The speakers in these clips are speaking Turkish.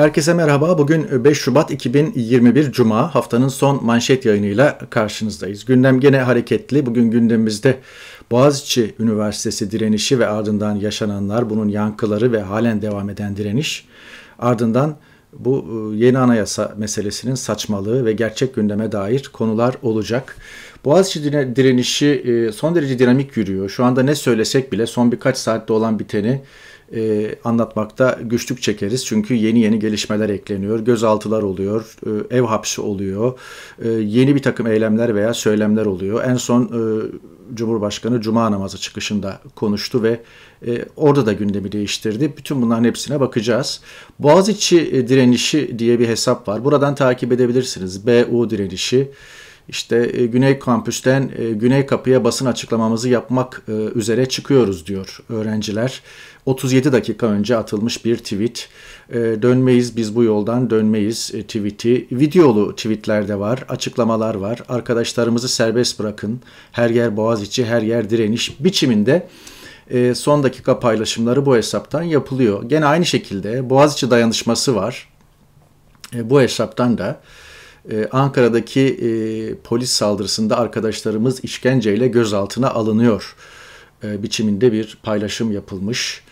Herkese merhaba. Bugün 5 e, Şubat 2021 Cuma haftanın son manşet yayınıyla karşınızdayız. Gündem gene hareketli. Bugün gündemimizde Boğaziçi Üniversitesi direnişi ve ardından yaşananlar, bunun yankıları ve halen devam eden direniş. Ardından bu e, yeni anayasa meselesinin saçmalığı ve gerçek gündeme dair konular olacak. Boğaziçi direnişi e, son derece dinamik yürüyor. Şu anda ne söylesek bile son birkaç saatte olan biteni e, anlatmakta güçlük çekeriz. Çünkü yeni yeni gelişmeler ekleniyor, gözaltılar oluyor, e, ev hapsi oluyor, e, yeni bir takım eylemler veya söylemler oluyor. En son e, Cumhurbaşkanı Cuma namazı çıkışında konuştu ve e, orada da gündemi değiştirdi. Bütün bunların hepsine bakacağız. Boğaziçi e, direnişi diye bir hesap var. Buradan takip edebilirsiniz. BU direnişi işte e, Güney Kampüs'ten e, Güney Kapı'ya basın açıklamamızı yapmak e, üzere çıkıyoruz diyor öğrenciler. 37 dakika önce atılmış bir tweet. E, dönmeyiz biz bu yoldan dönmeyiz tweeti. Videolu tweetler de var, açıklamalar var. Arkadaşlarımızı serbest bırakın. Her yer boğaz içi, her yer direniş biçiminde son dakika paylaşımları bu hesaptan yapılıyor. Gene aynı şekilde Boğaziçi dayanışması var. bu hesaptan da ee, Ankara'daki e, polis saldırısında arkadaşlarımız işkenceyle gözaltına alınıyor e, biçiminde bir paylaşım yapılmış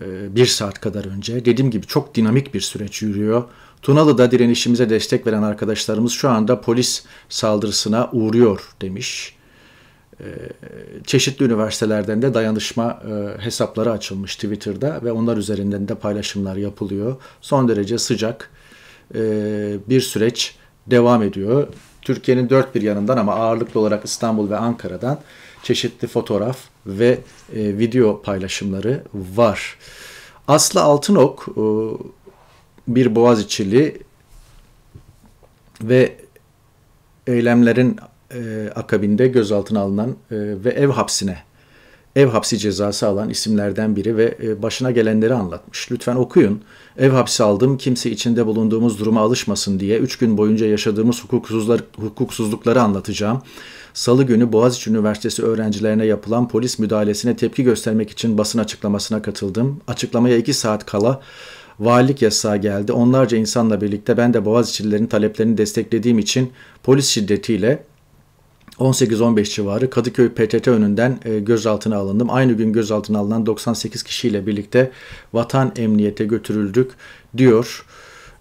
e, bir saat kadar önce. Dediğim gibi çok dinamik bir süreç yürüyor. Tunalı'da direnişimize destek veren arkadaşlarımız şu anda polis saldırısına uğruyor demiş. Ee, çeşitli üniversitelerden de dayanışma hesapları açılmış Twitter'da ve onlar üzerinden de paylaşımlar yapılıyor. Son derece sıcak bir süreç devam ediyor. Türkiye'nin dört bir yanından ama ağırlıklı olarak İstanbul ve Ankara'dan çeşitli fotoğraf ve e, video paylaşımları var. Aslı Altınok e, bir içili ve eylemlerin e, akabinde gözaltına alınan e, ve ev hapsine ev hapsi cezası alan isimlerden biri ve e, başına gelenleri anlatmış. Lütfen okuyun. Ev hapsi aldım kimse içinde bulunduğumuz duruma alışmasın diye 3 gün boyunca yaşadığımız hukuksuzlar, hukuksuzlukları anlatacağım. Salı günü Boğaziçi Üniversitesi öğrencilerine yapılan polis müdahalesine tepki göstermek için basın açıklamasına katıldım. Açıklamaya 2 saat kala valilik yasağı geldi. Onlarca insanla birlikte ben de Boğaziçi'lilerin taleplerini desteklediğim için polis şiddetiyle 18-15 civarı Kadıköy PTT önünden e, gözaltına alındım. Aynı gün gözaltına alınan 98 kişiyle birlikte vatan emniyete götürüldük diyor.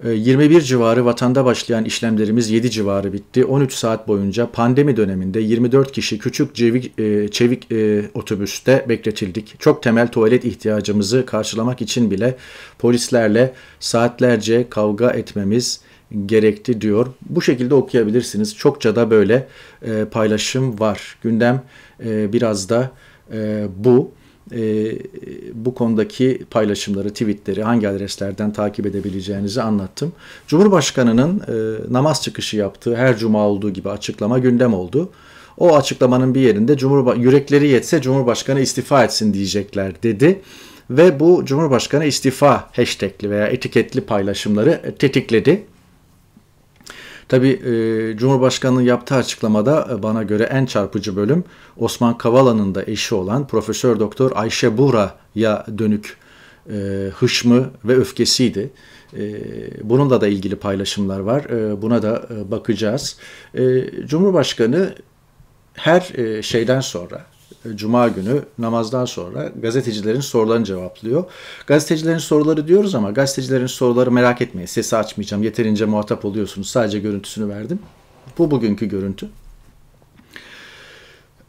21 e, civarı vatanda başlayan işlemlerimiz 7 civarı bitti. 13 saat boyunca pandemi döneminde 24 kişi küçük cevik, e, çevik e, otobüste bekletildik. Çok temel tuvalet ihtiyacımızı karşılamak için bile polislerle saatlerce kavga etmemiz gerekti diyor. Bu şekilde okuyabilirsiniz. Çokça da böyle e, paylaşım var. Gündem e, biraz da e, bu. E, bu konudaki paylaşımları, tweetleri hangi adreslerden takip edebileceğinizi anlattım. Cumhurbaşkanının e, namaz çıkışı yaptığı her cuma olduğu gibi açıklama gündem oldu. O açıklamanın bir yerinde Cumhurba yürekleri yetse Cumhurbaşkanı istifa etsin diyecekler dedi ve bu Cumhurbaşkanı istifa hashtagli veya etiketli paylaşımları e, tetikledi. Tabi e, Cumhurbaşkanı yaptığı açıklamada e, bana göre en çarpıcı bölüm Osman Kavala'nın da eşi olan Profesör Doktor Ayşe Bura'ya dönük e, hışmı ve öfkesiydi. E, bununla da ilgili paylaşımlar var. E, buna da e, bakacağız. Cumhurbaşkanı her şeyden sonra e, Cuma günü namazdan sonra gazetecilerin sorularını cevaplıyor. Gazetecilerin soruları diyoruz ama gazetecilerin soruları merak etmeyin. Sesi açmayacağım. Yeterince muhatap oluyorsunuz. Sadece görüntüsünü verdim. Bu bugünkü görüntü.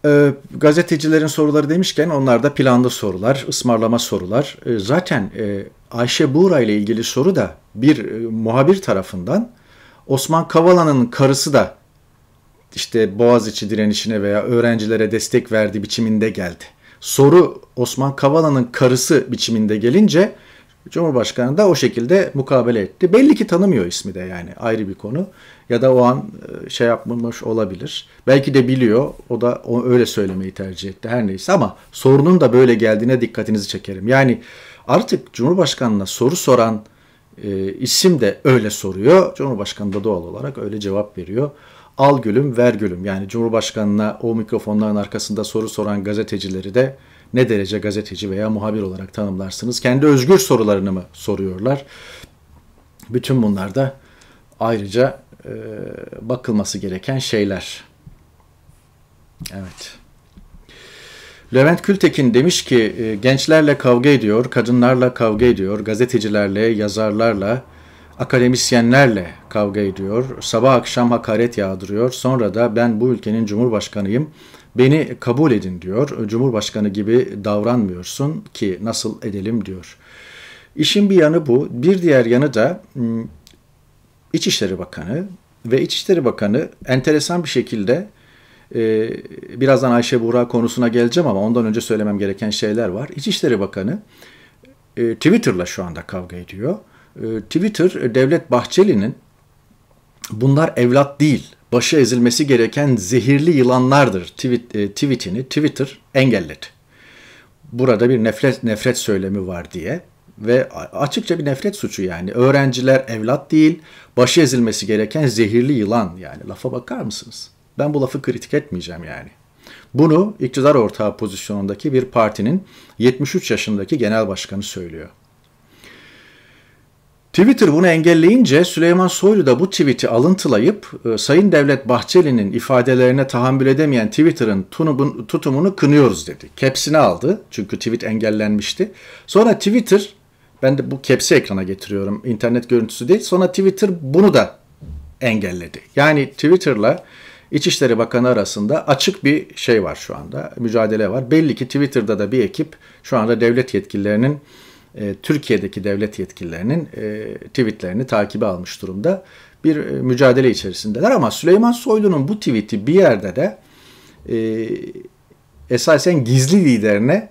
E, gazetecilerin soruları demişken onlar da planlı sorular, ısmarlama sorular. E, zaten Ayşe Buğra ile ilgili soru da bir muhabir tarafından Osman Kavala'nın karısı da işte Boğaziçi direnişine veya öğrencilere destek verdiği biçiminde geldi. Soru Osman Kavala'nın karısı biçiminde gelince Cumhurbaşkanı da o şekilde mukabele etti. Belli ki tanımıyor ismi de yani ayrı bir konu. Ya da o an e, şey yapmamış olabilir. Belki de biliyor. O da öyle söylemeyi tercih etti. Her neyse ama sorunun da böyle geldiğine dikkatinizi çekerim. Yani artık Cumhurbaşkanı'na soru soran e, isim de öyle soruyor. Cumhurbaşkanı da doğal olarak öyle cevap veriyor al gülüm ver gülüm yani Cumhurbaşkanı'na o mikrofonların arkasında soru soran gazetecileri de ne derece gazeteci veya muhabir olarak tanımlarsınız? Kendi özgür sorularını mı soruyorlar? Bütün bunlar da ayrıca e, bakılması gereken şeyler. Evet. Levent Kültekin demiş ki e, gençlerle kavga ediyor, kadınlarla kavga ediyor, gazetecilerle, yazarlarla, akademisyenlerle kavga ediyor, sabah akşam hakaret yağdırıyor. Sonra da ben bu ülkenin cumhurbaşkanıyım, beni kabul edin diyor. Cumhurbaşkanı gibi davranmıyorsun ki nasıl edelim diyor. İşin bir yanı bu. Bir diğer yanı da hmm, İçişleri Bakanı ve İçişleri Bakanı enteresan bir şekilde e, birazdan Ayşe Buğra konusuna geleceğim ama ondan önce söylemem gereken şeyler var. İçişleri Bakanı e, Twitter'la şu anda kavga ediyor. Ee, Twitter e, Devlet Bahçeli'nin bunlar evlat değil, başı ezilmesi gereken zehirli yılanlardır tweet, e, tweetini Twitter engelledi. Burada bir nefret nefret söylemi var diye ve açıkça bir nefret suçu yani. Öğrenciler evlat değil, başı ezilmesi gereken zehirli yılan yani. Lafa bakar mısınız? Ben bu lafı kritik etmeyeceğim yani. Bunu iktidar ortağı pozisyonundaki bir partinin 73 yaşındaki genel başkanı söylüyor. Twitter bunu engelleyince Süleyman Soylu da bu tweet'i alıntılayıp e, Sayın Devlet Bahçeli'nin ifadelerine tahammül edemeyen Twitter'ın tutumunu kınıyoruz dedi. Kepsini aldı çünkü tweet engellenmişti. Sonra Twitter, ben de bu kepsi ekrana getiriyorum internet görüntüsü değil. Sonra Twitter bunu da engelledi. Yani Twitter'la İçişleri Bakanı arasında açık bir şey var şu anda, mücadele var. Belli ki Twitter'da da bir ekip şu anda devlet yetkililerinin e, Türkiye'deki devlet yetkililerinin e, tweetlerini takibe almış durumda bir e, mücadele içerisindeler. Ama Süleyman Soylu'nun bu tweet'i bir yerde de esasen gizli liderine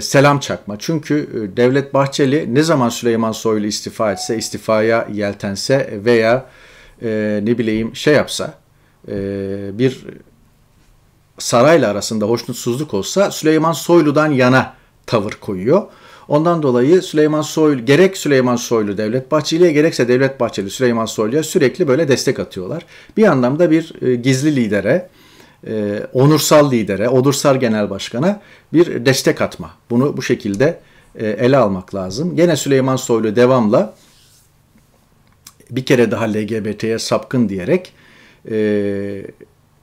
selam çakma. Çünkü Devlet Bahçeli ne zaman Süleyman Soylu istifa etse, istifaya yeltense veya ne bileyim şey yapsa bir sarayla arasında hoşnutsuzluk olsa Süleyman Soylu'dan yana tavır koyuyor. Ondan dolayı Süleyman Soylu, gerek Süleyman Soylu Devlet Bahçeli'ye gerekse Devlet Bahçeli Süleyman Soylu'ya sürekli böyle destek atıyorlar. Bir anlamda bir e, gizli lidere, e, onursal lidere, onursal genel başkana bir destek atma. Bunu bu şekilde e, ele almak lazım. Gene Süleyman Soylu devamla bir kere daha LGBT'ye sapkın diyerek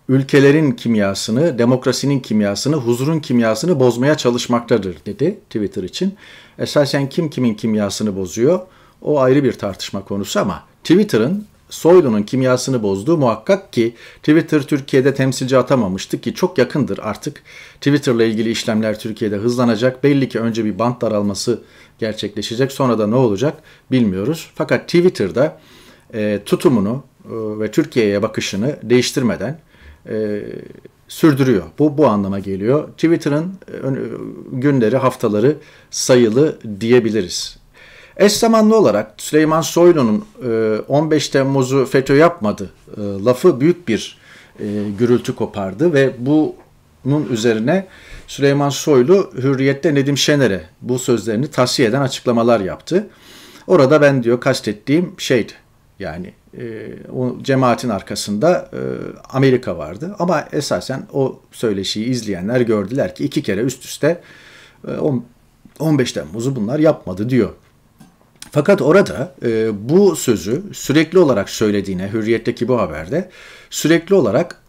ülkelerin kimyasını, demokrasinin kimyasını, huzurun kimyasını bozmaya çalışmaktadır dedi Twitter için. Esasen kim kimin kimyasını bozuyor o ayrı bir tartışma konusu ama Twitter'ın Soylu'nun kimyasını bozduğu muhakkak ki Twitter Türkiye'de temsilci atamamıştı ki çok yakındır artık. Twitter'la ilgili işlemler Türkiye'de hızlanacak. Belli ki önce bir bant daralması gerçekleşecek. Sonra da ne olacak bilmiyoruz. Fakat Twitter'da e, tutumunu e, ve Türkiye'ye bakışını değiştirmeden e, sürdürüyor. Bu bu anlama geliyor. Twitter'ın e, e, günleri, haftaları sayılı diyebiliriz. Eş zamanlı olarak Süleyman Soylu'nun 15 e, Temmuz'u FETÖ yapmadı lafı büyük bir gürültü kopardı ve bunun üzerine Süleyman Soylu Hürriyet'te Nedim Şener'e bu sözlerini tavsiye eden açıklamalar yaptı. Orada ben diyor kastettiğim şeydi yani e, o cemaatin arkasında e, Amerika vardı. Ama esasen o söyleşiyi izleyenler gördüler ki iki kere üst üste e, 15 Temmuz'u bunlar yapmadı diyor. Fakat orada e, bu sözü sürekli olarak söylediğine, Hürriyet'teki bu haberde sürekli olarak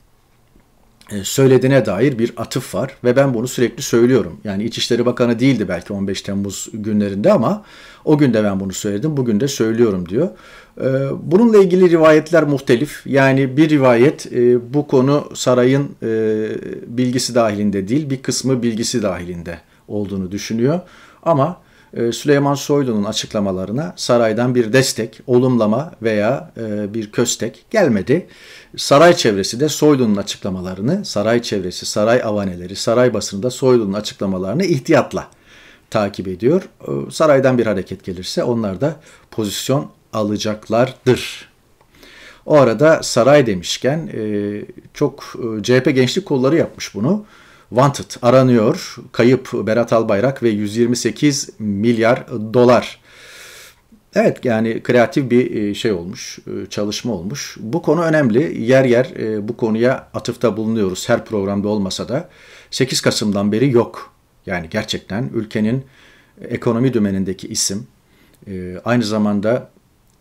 e, söylediğine dair bir atıf var ve ben bunu sürekli söylüyorum. Yani İçişleri Bakanı değildi belki 15 Temmuz günlerinde ama o gün de ben bunu söyledim, bugün de söylüyorum diyor. Ee, bununla ilgili rivayetler muhtelif. Yani bir rivayet e, bu konu sarayın e, bilgisi dahilinde değil, bir kısmı bilgisi dahilinde olduğunu düşünüyor. Ama e, Süleyman Soylu'nun açıklamalarına saraydan bir destek, olumlama veya bir köstek gelmedi. Saray çevresi de Soylu'nun açıklamalarını, saray çevresi, saray avaneleri, saray basında Soylu'nun açıklamalarını ihtiyatla takip ediyor. Saraydan bir hareket gelirse onlar da pozisyon alacaklardır. O arada saray demişken e, çok e, CHP gençlik kolları yapmış bunu. Wanted aranıyor. Kayıp Berat Albayrak ve 128 milyar dolar. Evet yani kreatif bir e, şey olmuş, çalışma olmuş. Bu konu önemli. Yer yer bu konuya atıfta bulunuyoruz her programda olmasa da. 8 Kasım'dan beri yok. Yani gerçekten ülkenin ekonomi dümenindeki isim aynı zamanda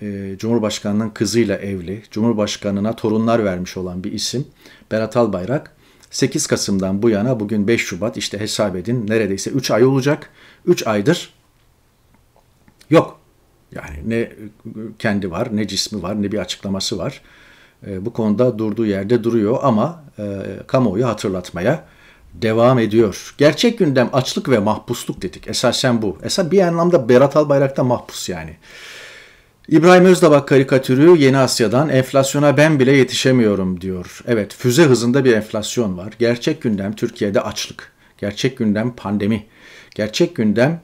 e, Cumhurbaşkanı'nın kızıyla evli, Cumhurbaşkanı'na torunlar vermiş olan bir isim Berat Albayrak 8 Kasım'dan bu yana bugün 5 Şubat işte hesap edin neredeyse 3 ay olacak. 3 aydır yok. Yani ne kendi var ne cismi var ne bir açıklaması var. E, bu konuda durduğu yerde duruyor ama e, kamuoyu hatırlatmaya devam ediyor. Gerçek gündem açlık ve mahpusluk dedik. Esasen bu. Esas bir anlamda Berat da mahpus yani. İbrahim Özdabak karikatürü Yeni Asya'dan enflasyona ben bile yetişemiyorum diyor. Evet füze hızında bir enflasyon var. Gerçek gündem Türkiye'de açlık. Gerçek gündem pandemi. Gerçek gündem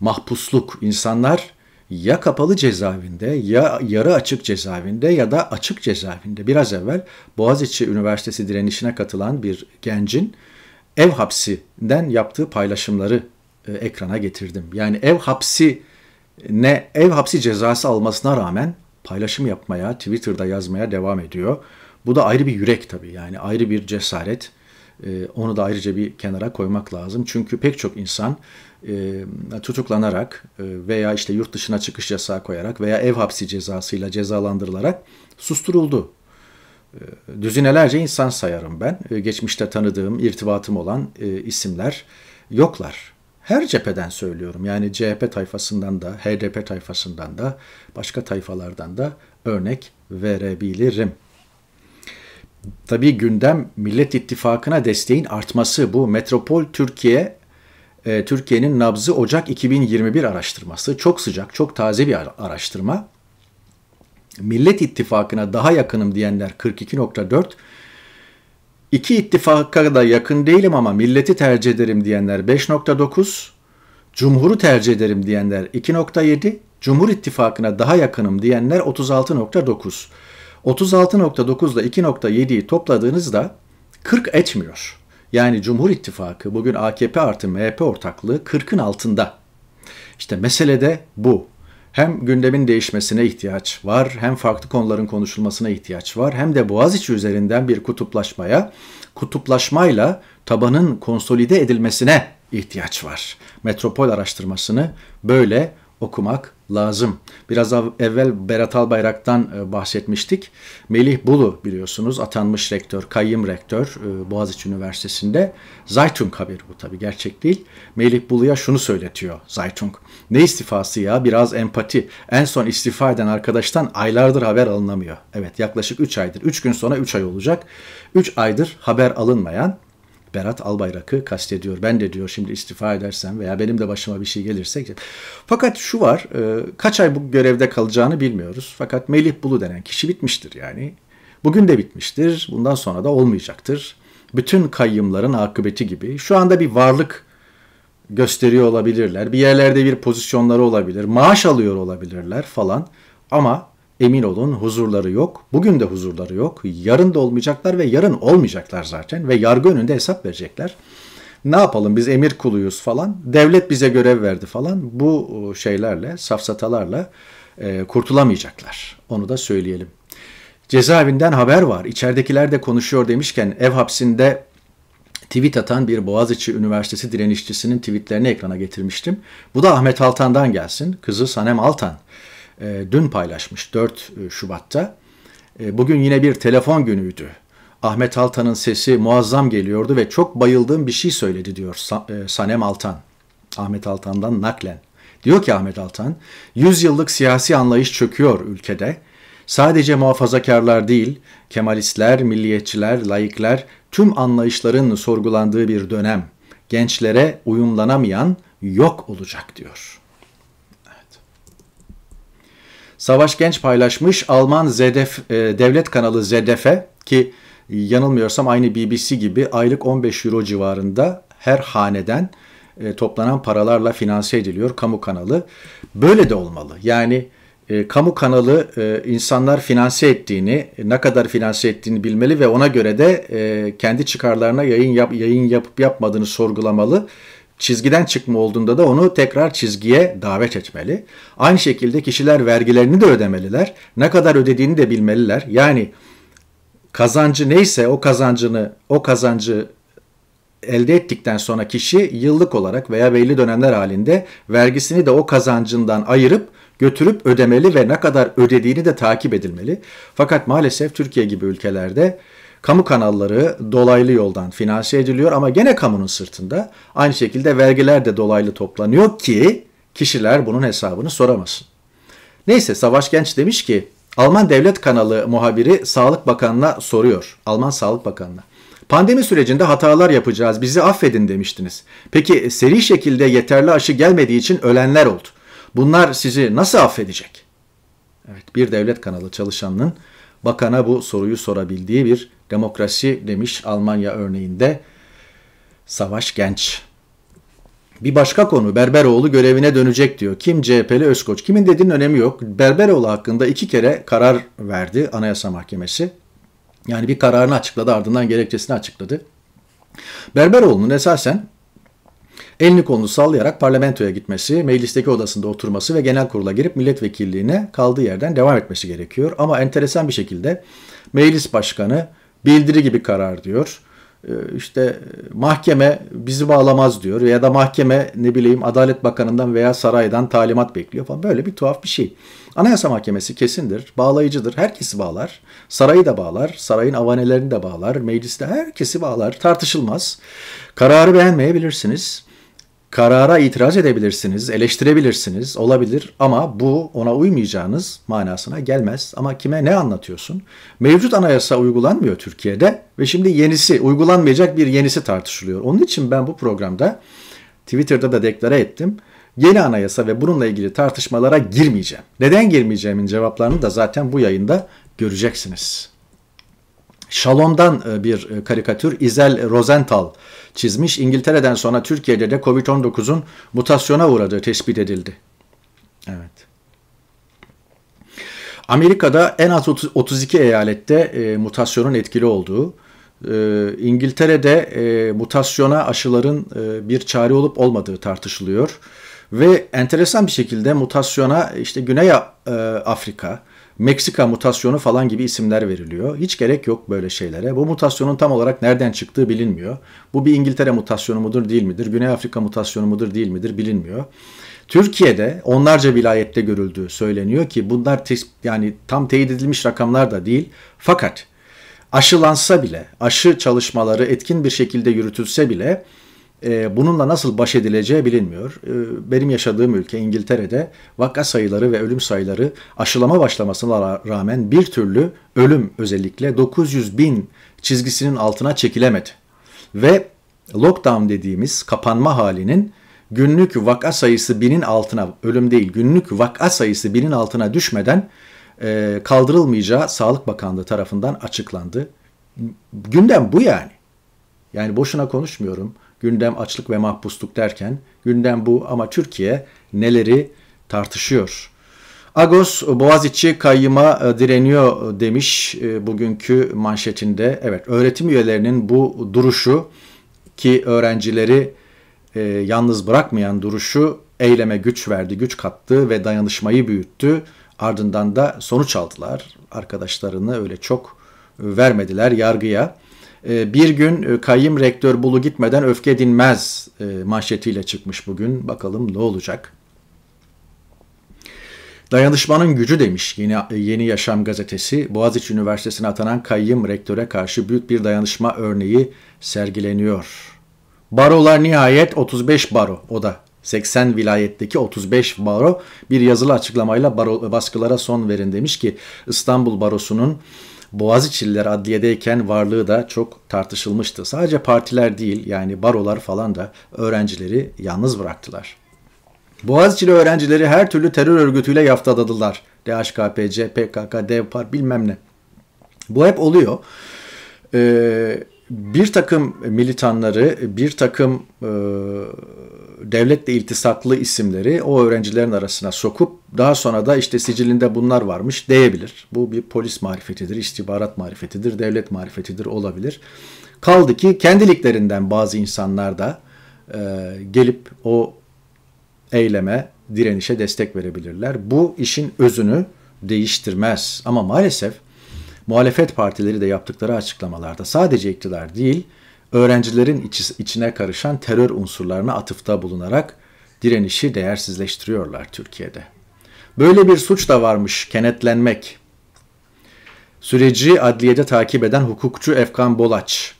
mahpusluk. İnsanlar ya kapalı cezaevinde ya yarı açık cezaevinde ya da açık cezaevinde. Biraz evvel Boğaziçi Üniversitesi direnişine katılan bir gencin ev hapsinden yaptığı paylaşımları e, ekrana getirdim. Yani ev hapsi ne ev hapsi cezası almasına rağmen paylaşım yapmaya, Twitter'da yazmaya devam ediyor. Bu da ayrı bir yürek tabii yani ayrı bir cesaret. Ee, onu da ayrıca bir kenara koymak lazım. Çünkü pek çok insan e, tutuklanarak e, veya işte yurt dışına çıkış yasağı koyarak veya ev hapsi cezasıyla cezalandırılarak susturuldu. Ee, düzinelerce insan sayarım ben. Ee, geçmişte tanıdığım, irtibatım olan e, isimler yoklar her cepheden söylüyorum. Yani CHP tayfasından da, HDP tayfasından da, başka tayfalardan da örnek verebilirim. Tabii gündem Millet İttifakı'na desteğin artması bu. Metropol Türkiye, e, Türkiye'nin nabzı Ocak 2021 araştırması. Çok sıcak, çok taze bir araştırma. Millet İttifakı'na daha yakınım diyenler 42.4, İki ittifaka da yakın değilim ama milleti tercih ederim diyenler 5.9, Cumhur'u tercih ederim diyenler 2.7, Cumhur ittifakına daha yakınım diyenler 36.9. 36.9 ile 2.7'yi topladığınızda 40 etmiyor. Yani Cumhur İttifakı bugün AKP artı MHP ortaklığı 40'ın altında. İşte mesele de bu hem gündemin değişmesine ihtiyaç var, hem farklı konuların konuşulmasına ihtiyaç var, hem de Boğaziçi üzerinden bir kutuplaşmaya, kutuplaşmayla tabanın konsolide edilmesine ihtiyaç var. Metropol araştırmasını böyle okumak lazım. Biraz evvel Berat Albayrak'tan e, bahsetmiştik. Melih Bulu biliyorsunuz atanmış rektör, kayyum rektör e, Boğaziçi Üniversitesi'nde. Zaytung haberi bu tabi gerçek değil. Melih Bulu'ya şunu söyletiyor Zaytung. Ne istifası ya biraz empati. En son istifa eden arkadaştan aylardır haber alınamıyor. Evet yaklaşık 3 aydır. 3 gün sonra 3 ay olacak. 3 aydır haber alınmayan Berat Albayrak'ı kastediyor. Ben de diyor şimdi istifa edersem veya benim de başıma bir şey gelirse. Fakat şu var e, kaç ay bu görevde kalacağını bilmiyoruz. Fakat Melih Bulu denen kişi bitmiştir yani. Bugün de bitmiştir. Bundan sonra da olmayacaktır. Bütün kayyımların akıbeti gibi. Şu anda bir varlık gösteriyor olabilirler. Bir yerlerde bir pozisyonları olabilir. Maaş alıyor olabilirler falan. Ama Emin olun huzurları yok. Bugün de huzurları yok. Yarın da olmayacaklar ve yarın olmayacaklar zaten ve yargı önünde hesap verecekler. Ne yapalım biz emir kuluyuz falan. Devlet bize görev verdi falan. Bu e, şeylerle, safsatalarla e, kurtulamayacaklar. Onu da söyleyelim. Cezaevinden haber var. İçeridekiler de konuşuyor demişken ev hapsinde tweet atan bir Boğaziçi Üniversitesi direnişçisinin tweetlerini ekrana getirmiştim. Bu da Ahmet Altan'dan gelsin. Kızı Sanem Altan. E, dün paylaşmış 4 e, Şubat'ta. E, bugün yine bir telefon günüydü. Ahmet Altan'ın sesi muazzam geliyordu ve çok bayıldığım bir şey söyledi diyor Sanem Altan. Ahmet Altan'dan naklen. Diyor ki Ahmet Altan, 100 yıllık siyasi anlayış çöküyor ülkede. Sadece muhafazakarlar değil, Kemalistler, milliyetçiler, laikler tüm anlayışların sorgulandığı bir dönem. Gençlere uyumlanamayan yok olacak diyor. Savaş Genç paylaşmış Alman ZDF, e, devlet kanalı ZDF'e ki yanılmıyorsam aynı BBC gibi aylık 15 euro civarında her haneden e, toplanan paralarla finanse ediliyor kamu kanalı. Böyle de olmalı. Yani e, kamu kanalı e, insanlar finanse ettiğini, ne kadar finanse ettiğini bilmeli ve ona göre de e, kendi çıkarlarına yayın yap, yayın yapıp yapmadığını sorgulamalı çizgiden çıkma olduğunda da onu tekrar çizgiye davet etmeli. Aynı şekilde kişiler vergilerini de ödemeliler. Ne kadar ödediğini de bilmeliler. Yani kazancı neyse o kazancını o kazancı elde ettikten sonra kişi yıllık olarak veya belli dönemler halinde vergisini de o kazancından ayırıp götürüp ödemeli ve ne kadar ödediğini de takip edilmeli. Fakat maalesef Türkiye gibi ülkelerde Kamu kanalları dolaylı yoldan finanse ediliyor ama gene kamunun sırtında aynı şekilde vergiler de dolaylı toplanıyor ki kişiler bunun hesabını soramasın. Neyse Savaş Genç demiş ki Alman Devlet Kanalı muhabiri Sağlık Bakanı'na soruyor. Alman Sağlık Bakanı'na. Pandemi sürecinde hatalar yapacağız bizi affedin demiştiniz. Peki seri şekilde yeterli aşı gelmediği için ölenler oldu. Bunlar sizi nasıl affedecek? Evet bir devlet kanalı çalışanının bakana bu soruyu sorabildiği bir Demokrasi demiş Almanya örneğinde Savaş Genç. Bir başka konu Berberoğlu görevine dönecek diyor. Kim CHP'li Özkoç? Kimin dediğinin önemi yok. Berberoğlu hakkında iki kere karar verdi Anayasa Mahkemesi. Yani bir kararını açıkladı ardından gerekçesini açıkladı. Berberoğlu'nun esasen elini kolunu sallayarak parlamentoya gitmesi, meclisteki odasında oturması ve genel kurula girip milletvekilliğine kaldığı yerden devam etmesi gerekiyor. Ama enteresan bir şekilde meclis başkanı bildiri gibi karar diyor. Ee, işte mahkeme bizi bağlamaz diyor ya da mahkeme ne bileyim Adalet Bakanı'ndan veya saraydan talimat bekliyor falan böyle bir tuhaf bir şey. Anayasa Mahkemesi kesindir, bağlayıcıdır, herkesi bağlar, sarayı da bağlar, sarayın avanelerini de bağlar, mecliste herkesi bağlar, tartışılmaz. Kararı beğenmeyebilirsiniz Karara itiraz edebilirsiniz, eleştirebilirsiniz, olabilir ama bu ona uymayacağınız manasına gelmez. Ama kime ne anlatıyorsun? Mevcut anayasa uygulanmıyor Türkiye'de ve şimdi yenisi, uygulanmayacak bir yenisi tartışılıyor. Onun için ben bu programda Twitter'da da deklare ettim. Yeni anayasa ve bununla ilgili tartışmalara girmeyeceğim. Neden girmeyeceğimin cevaplarını da zaten bu yayında göreceksiniz. Şalom'dan e, bir e, karikatür İzel Rosenthal çizmiş. İngiltere'den sonra Türkiye'de de Covid-19'un mutasyona uğradığı tespit edildi. Evet. Amerika'da en az 32 eyalette e, mutasyonun etkili olduğu, İngiltere'de mutasyona aşıların bir çare olup olmadığı tartışılıyor. Ve enteresan bir şekilde mutasyona işte Güney Afrika, Meksika mutasyonu falan gibi isimler veriliyor. Hiç gerek yok böyle şeylere. Bu mutasyonun tam olarak nereden çıktığı bilinmiyor. Bu bir İngiltere mutasyonu mudur değil midir? Güney Afrika mutasyonu mudur değil midir bilinmiyor. Türkiye'de onlarca vilayette görüldüğü söyleniyor ki bunlar yani tam teyit edilmiş rakamlar da değil. Fakat aşılansa bile, aşı çalışmaları etkin bir şekilde yürütülse bile ee, bununla nasıl baş edileceği bilinmiyor. Ee, benim yaşadığım ülke İngiltere'de vaka sayıları ve ölüm sayıları aşılama başlamasına rağmen bir türlü ölüm özellikle 900 bin çizgisinin altına çekilemedi. Ve lockdown dediğimiz kapanma halinin günlük vaka sayısı binin altına, ölüm değil günlük vaka sayısı binin altına düşmeden e, kaldırılmayacağı Sağlık Bakanlığı tarafından açıklandı. Gündem bu yani. Yani boşuna konuşmuyorum gündem açlık ve mahpusluk derken gündem bu ama Türkiye neleri tartışıyor? Agos Boğaziçi kayyıma e, direniyor e, demiş e, bugünkü manşetinde. Evet öğretim üyelerinin bu duruşu ki öğrencileri e, yalnız bırakmayan duruşu eyleme güç verdi, güç kattı ve dayanışmayı büyüttü. Ardından da sonuç aldılar. Arkadaşlarını öyle çok vermediler yargıya. Ee, bir gün e, Kayım rektör bulu gitmeden öfke dinmez e, manşetiyle çıkmış bugün. Bakalım ne olacak? Dayanışmanın gücü demiş yeni, e, yeni Yaşam gazetesi. Boğaziçi Üniversitesi'ne atanan kayyım rektöre karşı büyük bir dayanışma örneği sergileniyor. Barolar nihayet 35 baro o da 80 vilayetteki 35 baro bir yazılı açıklamayla baro, baskılara son verin demiş ki İstanbul Barosu'nun Boğaziçi'liler adliyedeyken varlığı da çok tartışılmıştı. Sadece partiler değil yani barolar falan da öğrencileri yalnız bıraktılar. Boğaziçi'li öğrencileri her türlü terör örgütüyle yaftaladılar. DHKPC, PKK, DEVPAR bilmem ne. Bu hep oluyor. Ee, bir takım militanları, bir takım e, devletle iltisaklı isimleri o öğrencilerin arasına sokup daha sonra da işte sicilinde bunlar varmış diyebilir. Bu bir polis marifetidir, istihbarat marifetidir, devlet marifetidir olabilir. Kaldı ki kendiliklerinden bazı insanlar da e, gelip o eyleme, direnişe destek verebilirler. Bu işin özünü değiştirmez. Ama maalesef muhalefet partileri de yaptıkları açıklamalarda sadece iktidar değil, öğrencilerin içi, içine karışan terör unsurlarına atıfta bulunarak direnişi değersizleştiriyorlar Türkiye'de. Böyle bir suç da varmış kenetlenmek. Süreci adliyede takip eden hukukçu Efkan Bolaç,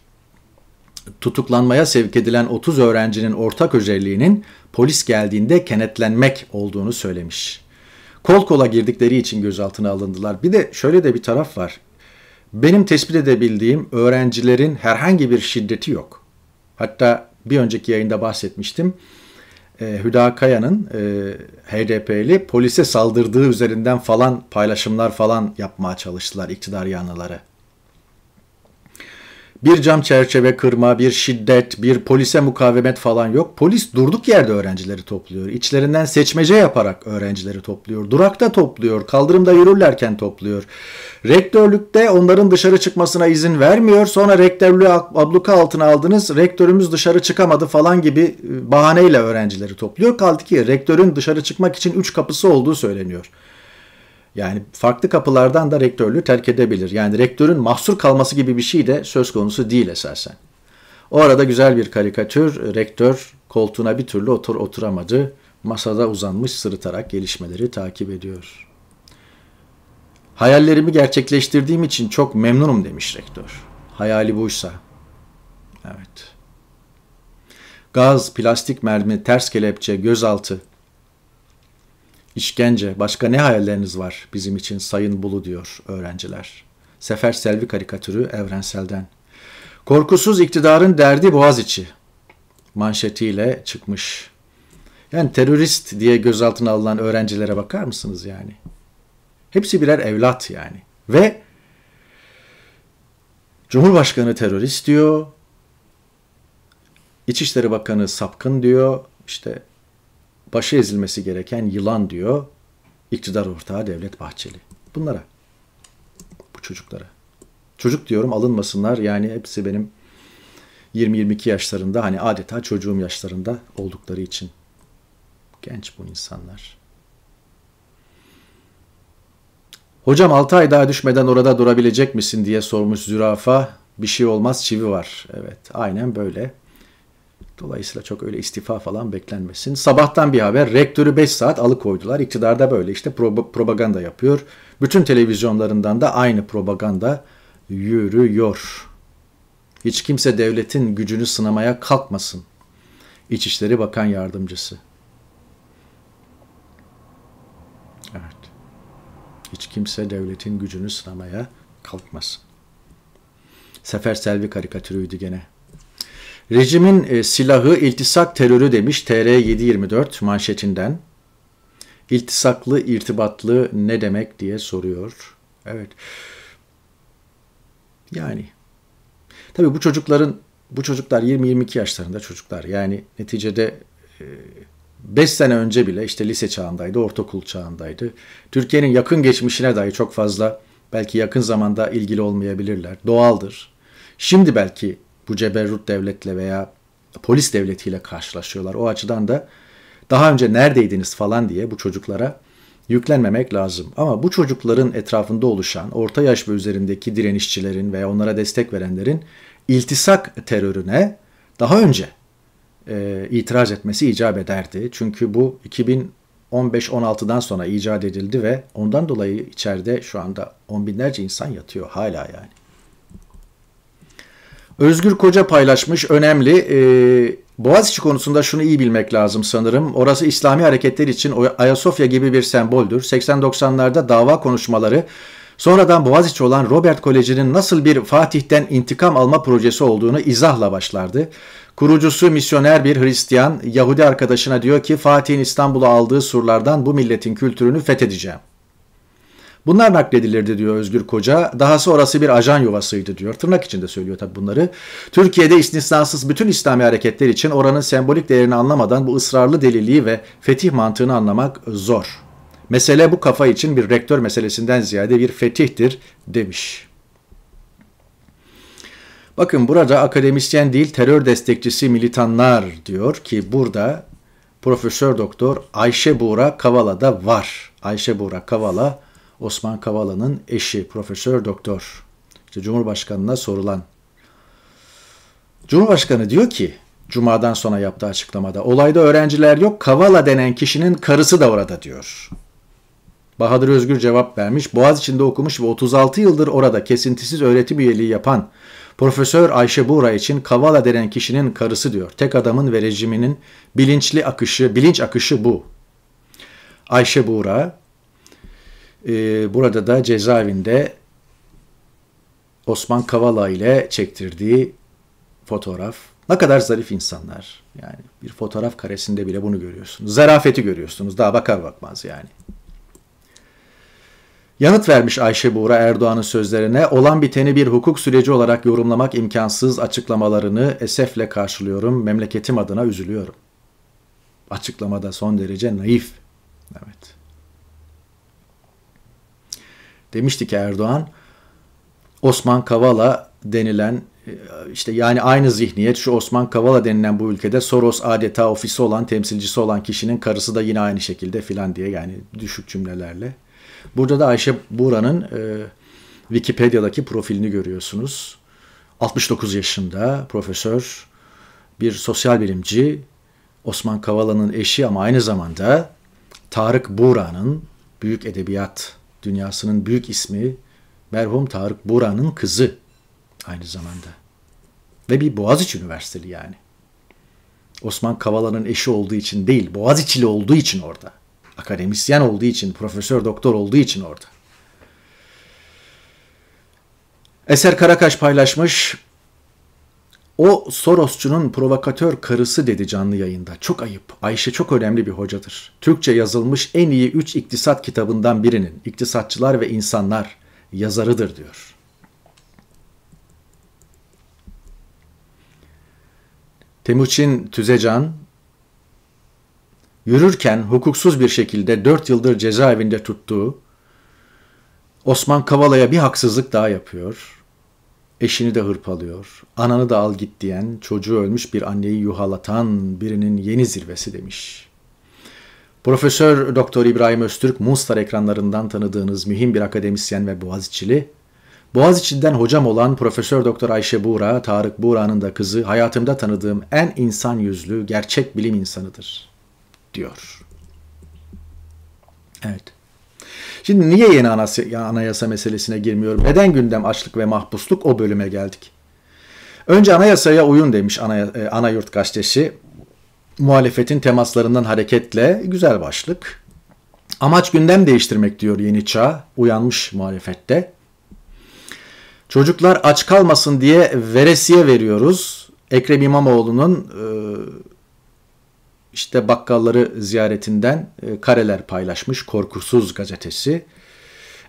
tutuklanmaya sevk edilen 30 öğrencinin ortak özelliğinin polis geldiğinde kenetlenmek olduğunu söylemiş. Kol kola girdikleri için gözaltına alındılar. Bir de şöyle de bir taraf var. Benim tespit edebildiğim öğrencilerin herhangi bir şiddeti yok. Hatta bir önceki yayında bahsetmiştim. E, Hüda Kaya'nın e, HDP'li polise saldırdığı üzerinden falan paylaşımlar falan yapmaya çalıştılar iktidar yanlıları. Bir cam çerçeve kırma, bir şiddet, bir polise mukavemet falan yok. Polis durduk yerde öğrencileri topluyor. İçlerinden seçmece yaparak öğrencileri topluyor. Durakta topluyor, kaldırımda yürürlerken topluyor. Rektörlükte onların dışarı çıkmasına izin vermiyor. Sonra rektörlüğü abluka altına aldınız. Rektörümüz dışarı çıkamadı falan gibi e, bahaneyle öğrencileri topluyor. Kaldı ki rektörün dışarı çıkmak için üç kapısı olduğu söyleniyor. Yani farklı kapılardan da rektörlüğü terk edebilir. Yani rektörün mahsur kalması gibi bir şey de söz konusu değil esasen. O arada güzel bir karikatür, rektör koltuğuna bir türlü otur oturamadı. Masada uzanmış sırıtarak gelişmeleri takip ediyor. Hayallerimi gerçekleştirdiğim için çok memnunum demiş rektör. Hayali buysa. Evet. Gaz, plastik mermi, ters kelepçe, gözaltı, İşkence, başka ne hayalleriniz var bizim için Sayın Bulu diyor öğrenciler. Sefer Selvi karikatürü Evrensel'den. Korkusuz iktidarın derdi boğaz içi manşetiyle çıkmış. Yani terörist diye gözaltına alınan öğrencilere bakar mısınız yani? Hepsi birer evlat yani. Ve Cumhurbaşkanı terörist diyor. İçişleri Bakanı sapkın diyor. İşte başı ezilmesi gereken yılan diyor iktidar ortağı Devlet Bahçeli. Bunlara, bu çocuklara. Çocuk diyorum alınmasınlar yani hepsi benim 20-22 yaşlarında hani adeta çocuğum yaşlarında oldukları için. Genç bu insanlar. Hocam 6 ay daha düşmeden orada durabilecek misin diye sormuş zürafa. Bir şey olmaz çivi var. Evet aynen böyle. Dolayısıyla çok öyle istifa falan beklenmesin. Sabahtan bir haber. Rektörü 5 saat alıkoydular. da böyle işte pro- propaganda yapıyor. Bütün televizyonlarından da aynı propaganda yürüyor. Hiç kimse devletin gücünü sınamaya kalkmasın. İçişleri Bakan Yardımcısı. Evet. Hiç kimse devletin gücünü sınamaya kalkmasın. Sefer Selvi karikatürüydü gene. Rejimin e, silahı iltisak terörü demiş TR 724 manşetinden. İltisaklı, irtibatlı ne demek diye soruyor. Evet. Yani. Tabii bu çocukların, bu çocuklar 20-22 yaşlarında çocuklar. Yani neticede e, 5 sene önce bile işte lise çağındaydı, ortaokul çağındaydı. Türkiye'nin yakın geçmişine dair çok fazla belki yakın zamanda ilgili olmayabilirler. Doğaldır. Şimdi belki bu ceberrut devletle veya polis devletiyle karşılaşıyorlar. O açıdan da daha önce neredeydiniz falan diye bu çocuklara yüklenmemek lazım. Ama bu çocukların etrafında oluşan orta yaş ve üzerindeki direnişçilerin veya onlara destek verenlerin iltisak terörüne daha önce e, itiraz etmesi icap ederdi. Çünkü bu 2015-16'dan sonra icat edildi ve ondan dolayı içeride şu anda on binlerce insan yatıyor hala yani. Özgür Koca paylaşmış önemli. Ee, Boğaziçi konusunda şunu iyi bilmek lazım sanırım. Orası İslami hareketler için Ayasofya gibi bir semboldür. 80-90'larda dava konuşmaları sonradan Boğaziçi olan Robert Koleji'nin nasıl bir Fatih'ten intikam alma projesi olduğunu izahla başlardı. Kurucusu misyoner bir Hristiyan Yahudi arkadaşına diyor ki Fatih'in İstanbul'a aldığı surlardan bu milletin kültürünü fethedeceğim. Bunlar nakledilirdi diyor Özgür Koca. Daha orası bir ajan yuvasıydı diyor. Tırnak içinde söylüyor tabii bunları. Türkiye'de istisnasız bütün İslami hareketler için oranın sembolik değerini anlamadan bu ısrarlı deliliği ve fetih mantığını anlamak zor. Mesele bu kafa için bir rektör meselesinden ziyade bir fetihtir demiş. Bakın burada akademisyen değil terör destekçisi militanlar diyor ki burada Profesör Doktor Ayşe Buğra Kavala da var. Ayşe Buğra Kavala Osman Kavala'nın eşi Profesör Doktor İşte Cumhurbaşkanına sorulan Cumhurbaşkanı diyor ki Cuma'dan sonra yaptığı açıklamada olayda öğrenciler yok Kavala denen kişinin karısı da orada diyor. Bahadır Özgür cevap vermiş. Boğaz içinde okumuş ve 36 yıldır orada kesintisiz öğretim üyeliği yapan Profesör Ayşe Buğra için Kavala denen kişinin karısı diyor. Tek adamın ve rejiminin bilinçli akışı, bilinç akışı bu. Ayşe Buğra e, burada da cezaevinde Osman Kavala ile çektirdiği fotoğraf. Ne kadar zarif insanlar. Yani bir fotoğraf karesinde bile bunu görüyorsunuz. Zarafeti görüyorsunuz. Daha bakar bakmaz yani. Yanıt vermiş Ayşe Buğra Erdoğan'ın sözlerine olan biteni bir hukuk süreci olarak yorumlamak imkansız açıklamalarını esefle karşılıyorum. Memleketim adına üzülüyorum. Açıklamada son derece naif. Evet demişti ki Erdoğan Osman Kavala denilen işte yani aynı zihniyet şu Osman Kavala denilen bu ülkede Soros adeta ofisi olan temsilcisi olan kişinin karısı da yine aynı şekilde filan diye yani düşük cümlelerle. Burada da Ayşe Buğra'nın e, Wikipedia'daki profilini görüyorsunuz. 69 yaşında profesör, bir sosyal bilimci, Osman Kavala'nın eşi ama aynı zamanda Tarık Buğra'nın büyük edebiyat dünyasının büyük ismi merhum Tarık Buran'ın kızı aynı zamanda. Ve bir Boğaziçi Üniversiteli yani. Osman Kavala'nın eşi olduğu için değil, Boğaziçi'li olduğu için orada. Akademisyen olduğu için, profesör doktor olduğu için orada. Eser Karakaş paylaşmış. O Sorosçunun provokatör karısı dedi canlı yayında. Çok ayıp. Ayşe çok önemli bir hocadır. Türkçe yazılmış en iyi 3 iktisat kitabından birinin İktisatçılar ve İnsanlar yazarıdır diyor. Temuçin Tüzecan yürürken hukuksuz bir şekilde 4 yıldır cezaevinde tuttuğu Osman Kavala'ya bir haksızlık daha yapıyor eşini de hırpalıyor, ananı da al git diyen, çocuğu ölmüş bir anneyi yuhalatan birinin yeni zirvesi demiş. Profesör Doktor İbrahim Öztürk, Mustar ekranlarından tanıdığınız mühim bir akademisyen ve Boğaziçi'li, Boğaziçi'den hocam olan Profesör Doktor Ayşe Buğra, Tarık Buğra'nın da kızı, hayatımda tanıdığım en insan yüzlü, gerçek bilim insanıdır, diyor. Evet. Şimdi niye yeni anayasa, anayasa meselesine girmiyorum? Neden gündem açlık ve mahpusluk o bölüme geldik? Önce anayasaya uyun demiş ana, e, ana yurt gazetesi. Muhalefetin temaslarından hareketle güzel başlık. Amaç gündem değiştirmek diyor Yeni Çağ. Uyanmış muhalefette. Çocuklar aç kalmasın diye veresiye veriyoruz. Ekrem İmamoğlu'nun e, işte bakkalları ziyaretinden e, kareler paylaşmış Korkusuz gazetesi.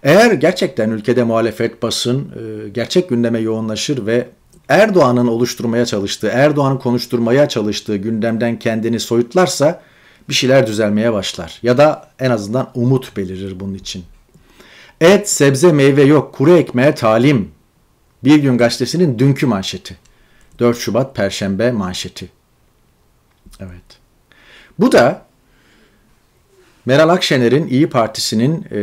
Eğer gerçekten ülkede muhalefet, basın e, gerçek gündeme yoğunlaşır ve Erdoğan'ın oluşturmaya çalıştığı, Erdoğan'ın konuşturmaya çalıştığı gündemden kendini soyutlarsa bir şeyler düzelmeye başlar. Ya da en azından umut belirir bunun için. Et, sebze, meyve yok, kuru ekmeğe talim. Bir gün gazetesinin dünkü manşeti. 4 Şubat Perşembe manşeti. Evet. Bu da Meral Akşener'in İyi Partisi'nin e,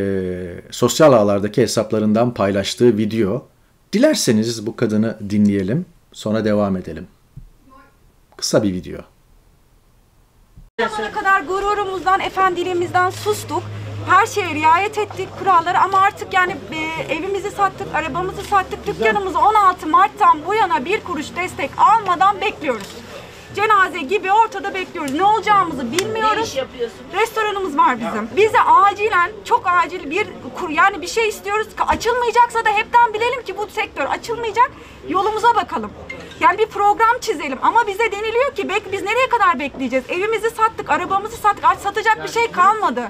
sosyal ağlardaki hesaplarından paylaştığı video. Dilerseniz bu kadını dinleyelim, sonra devam edelim. Kısa bir video. Ne kadar gururumuzdan, efendiliğimizden sustuk. Her şeye riayet ettik kuralları. ama artık yani e, evimizi sattık, arabamızı sattık, dükkanımızı 16 Mart'tan bu yana bir kuruş destek almadan bekliyoruz cenaze gibi ortada bekliyoruz. Ne olacağımızı bilmiyoruz. Ne iş yapıyorsunuz? Restoranımız var bizim. Bize acilen çok acil bir kur yani bir şey istiyoruz. Açılmayacaksa da hepten bilelim ki bu sektör açılmayacak. Yolumuza bakalım. Yani bir program çizelim ama bize deniliyor ki bek biz nereye kadar bekleyeceğiz? Evimizi sattık, arabamızı sattık. Artık satacak bir şey kalmadı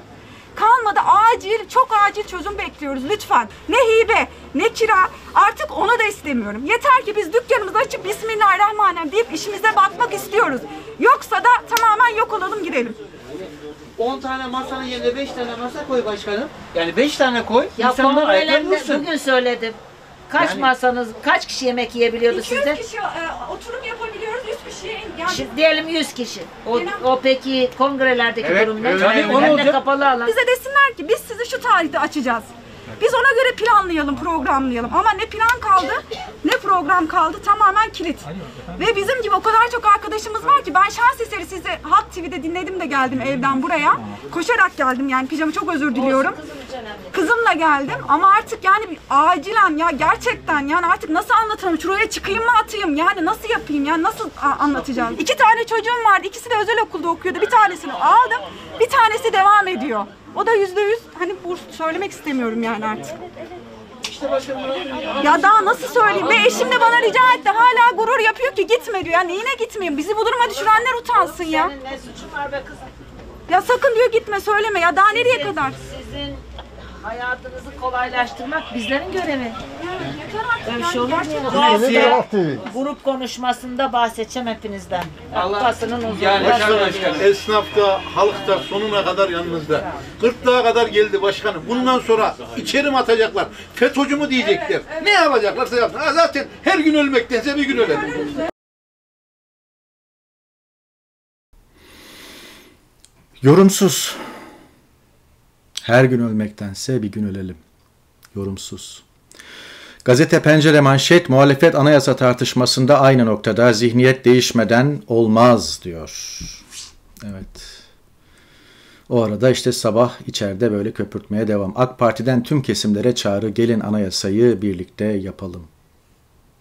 kalmadı. Acil, çok acil çözüm bekliyoruz lütfen. Ne hibe, ne kira. Artık onu da istemiyorum. Yeter ki biz dükkanımızı açıp Bismillahirrahmanirrahim deyip işimize bakmak istiyoruz. Yoksa da tamamen yok olalım gidelim. 10 tane masanın yerine 5 tane masa koy başkanım. Yani 5 tane koy. Ya İnsanlar ayakta kongrelemde bugün söyledim. Kaç Yani- masanız, kaç kişi yemek yiyebiliyordu 200 sizde? kişi e, oturum yapabiliyor kişi şey, yani Şimdi diyelim 100 kişi. O, o peki kongrelerdeki Evet, ne? evet. Tabii, onu de kapalı alan. bize desinler ki biz sizi şu tarihte açacağız. Biz ona göre planlayalım, programlayalım. Ama ne plan kaldı, ne program kaldı tamamen kilit. Ve bizim gibi o kadar çok arkadaşımız var ki ben şans eseri sizi Halk TV'de dinledim de geldim evden buraya. Koşarak geldim yani pijama çok özür diliyorum. Kızımla geldim ama artık yani acilen ya gerçekten yani artık nasıl anlatırım? Şuraya çıkayım mı atayım? Yani nasıl yapayım? Yani nasıl anlatacağım? İki tane çocuğum vardı. İkisi de özel okulda okuyordu. Bir tanesini aldım. Bir tanesi devam ediyor. O da yüzde yüz hani burs söylemek istemiyorum yani artık. Ya daha nasıl söyleyeyim? Ve eşim de bana rica etti. Hala gurur yapıyor ki gitme diyor. Yani neyine gitmeyeyim. Bizi bu duruma düşürenler utansın ya. Senin ne suçun var be kızım? Ya sakın diyor gitme söyleme ya daha nereye kadar? Sizin Hayatınızı kolaylaştırmak bizlerin görevi. Böyle şey olur mu? Doğal grup konuşmasında bahsedeceğim hepinizden. Allah- Kupasının uzunluğu. Yani başkanım, esnafta, halkta sonuna kadar yanınızda. Gırtlağa kadar geldi başkanım. Bundan sonra içeri mi atacaklar? FETÖ'cü mü diyecekler? Ne yapacaklarsa yapsın. zaten her gün ölmektense bir gün ölelim. Yorumsuz her gün ölmektense bir gün ölelim. Yorumsuz. Gazete Pencere manşet muhalefet anayasa tartışmasında aynı noktada zihniyet değişmeden olmaz diyor. Evet. O arada işte sabah içeride böyle köpürtmeye devam. AK Parti'den tüm kesimlere çağrı gelin anayasayı birlikte yapalım.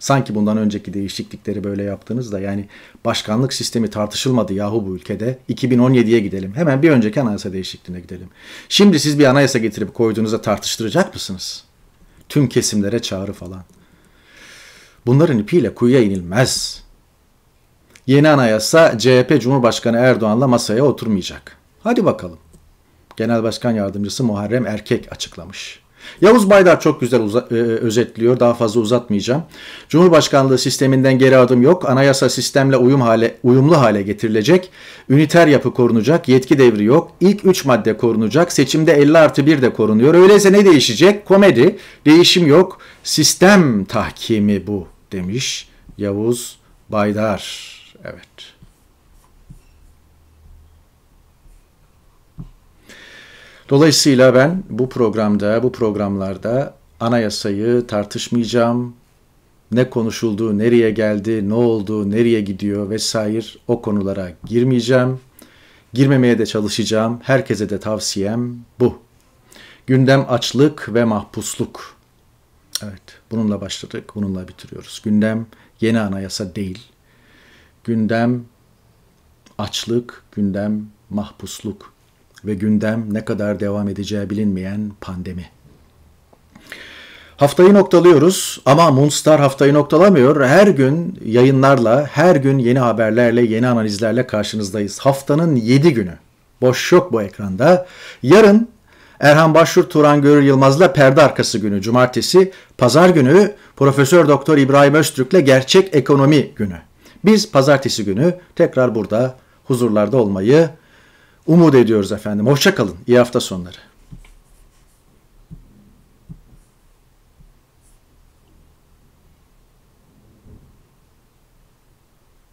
Sanki bundan önceki değişiklikleri böyle yaptığınızda yani başkanlık sistemi tartışılmadı yahu bu ülkede. 2017'ye gidelim. Hemen bir önceki anayasa değişikliğine gidelim. Şimdi siz bir anayasa getirip koyduğunuzda tartıştıracak mısınız? Tüm kesimlere çağrı falan. Bunların ipiyle kuyuya inilmez. Yeni anayasa CHP Cumhurbaşkanı Erdoğan'la masaya oturmayacak. Hadi bakalım. Genel Başkan Yardımcısı Muharrem Erkek açıklamış. Yavuz Baydar çok güzel uza- e, özetliyor. Daha fazla uzatmayacağım. Cumhurbaşkanlığı sisteminden geri adım yok. Anayasa sistemle uyum hale, uyumlu hale getirilecek. Üniter yapı korunacak. Yetki devri yok. İlk 3 madde korunacak. Seçimde 50 artı 1 de korunuyor. Öyleyse ne değişecek? Komedi. Değişim yok. Sistem tahkimi bu demiş Yavuz Baydar. Evet. Dolayısıyla ben bu programda, bu programlarda anayasayı tartışmayacağım. Ne konuşuldu, nereye geldi, ne oldu, nereye gidiyor vesaire o konulara girmeyeceğim. Girmemeye de çalışacağım. Herkese de tavsiyem bu. Gündem açlık ve mahpusluk. Evet, bununla başladık, bununla bitiriyoruz. Gündem yeni anayasa değil. Gündem açlık, gündem mahpusluk ve gündem ne kadar devam edeceği bilinmeyen pandemi. Haftayı noktalıyoruz ama Moonstar haftayı noktalamıyor. Her gün yayınlarla, her gün yeni haberlerle, yeni analizlerle karşınızdayız. Haftanın 7 günü. Boş yok bu ekranda. Yarın Erhan Başur Turan Görür Yılmaz'la perde arkası günü cumartesi, pazar günü Profesör Doktor İbrahim Öztürk'le gerçek ekonomi günü. Biz pazartesi günü tekrar burada huzurlarda olmayı umut ediyoruz efendim. Hoşça kalın. İyi hafta sonları.